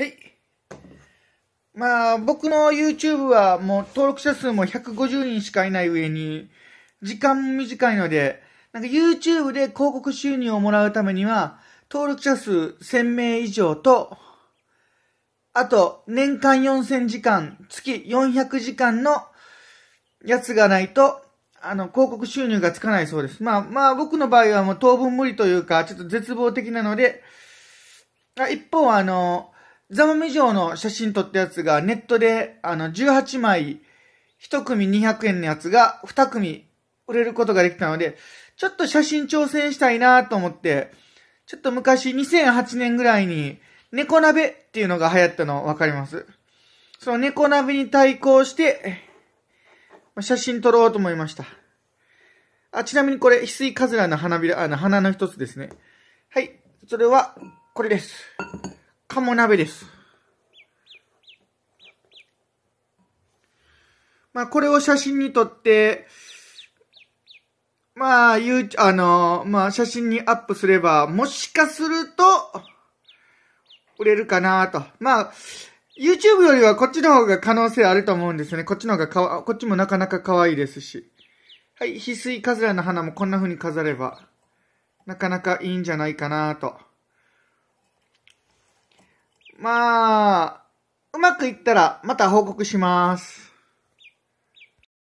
はい。まあ、僕の YouTube はもう登録者数も150人しかいない上に、時間も短いので、なんか YouTube で広告収入をもらうためには、登録者数1000名以上と、あと、年間4000時間、月400時間のやつがないと、あの、広告収入がつかないそうです。まあ、まあ僕の場合はもう当分無理というか、ちょっと絶望的なので、一方はあの、ザマミ城の写真撮ったやつがネットで、あの、18枚、1組200円のやつが2組売れることができたので、ちょっと写真挑戦したいなと思って、ちょっと昔2008年ぐらいに猫鍋っていうのが流行ったのわかります。その猫鍋に対抗して、写真撮ろうと思いました。あ、ちなみにこれ、翡翠カズラの花びら、あの、花の一つですね。はい。それは、これです。鴨鍋です。まあ、これを写真に撮って、まあ、ゆう、あの、まあ、写真にアップすれば、もしかすると、売れるかなと。まあ、YouTube よりはこっちの方が可能性あると思うんですよね。こっちの方がかわ、こっちもなかなか可愛いですし。はい、翡翠カズラの花もこんな風に飾れば、なかなかいいんじゃないかなと。まあ、うまくいったらまた報告します。